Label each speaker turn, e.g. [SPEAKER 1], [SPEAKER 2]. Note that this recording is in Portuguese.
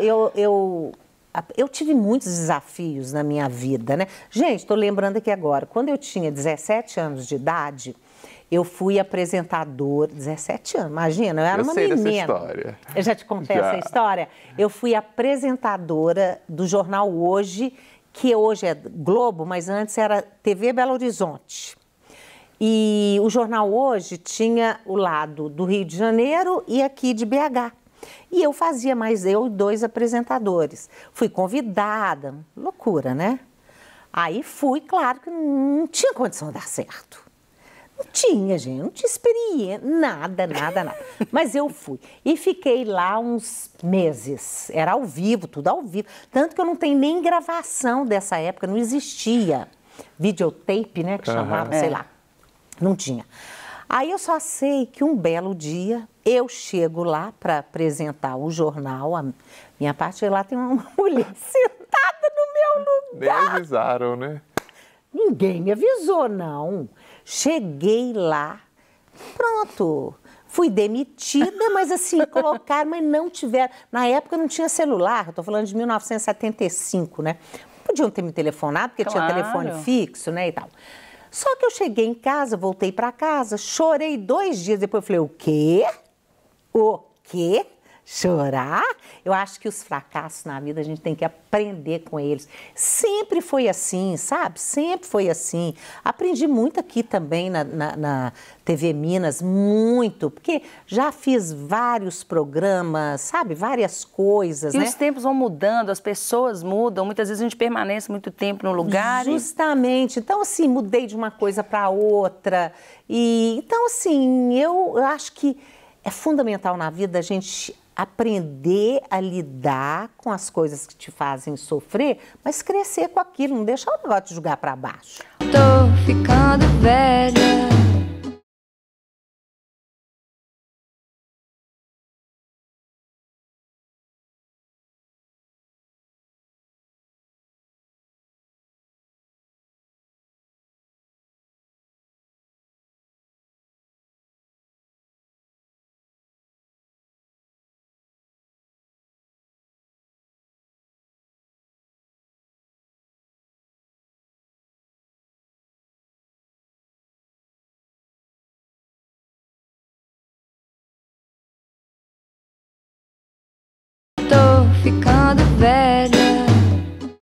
[SPEAKER 1] eu, eu, eu tive muitos desafios na minha vida, né? Gente, estou lembrando aqui agora, quando eu tinha 17 anos de idade, eu fui apresentadora, 17 anos, imagina, eu era eu uma sei menina. Dessa história. Eu já te contei já. essa história. Eu fui apresentadora do jornal Hoje, que hoje é Globo, mas antes era TV Belo Horizonte. E o jornal Hoje tinha o lado do Rio de Janeiro e aqui de BH. E eu fazia mais eu e dois apresentadores. Fui convidada, loucura, né? Aí fui, claro que não tinha condição de dar certo. Não tinha, gente, não tinha experiência, nada, nada, nada. Mas eu fui. E fiquei lá uns meses. Era ao vivo, tudo ao vivo. Tanto que eu não tenho nem gravação dessa época, não existia videotape, né, que uhum. chamava, sei é. lá. Não tinha. Aí eu só sei que um belo dia eu chego lá para apresentar o jornal, a minha parte, lá tem uma mulher sentada no meu lugar. Nem avisaram, né? Ninguém me avisou, não. Cheguei lá, pronto. Fui demitida, mas assim, colocaram, mas não tiveram. Na época não tinha celular, estou falando de 1975, né? Podiam ter me telefonado, porque claro. tinha telefone fixo, né, e tal. Só que eu cheguei em casa, voltei para casa, chorei dois dias. Depois eu falei: o quê? O quê? chorar. Eu acho que os fracassos na vida a gente tem que aprender com eles. Sempre foi assim, sabe? Sempre foi assim. Aprendi muito aqui também na, na, na TV Minas, muito, porque já fiz vários programas, sabe? Várias coisas. E né? os tempos vão mudando, as pessoas mudam. Muitas vezes a gente permanece muito tempo no lugar. Justamente. E... Então, assim, mudei de uma coisa para outra. E então, assim, eu, eu acho que é fundamental na vida a gente aprender a lidar com as coisas que te fazem sofrer, mas crescer com aquilo, não deixar o negócio te jogar para baixo. Tô ficando velho.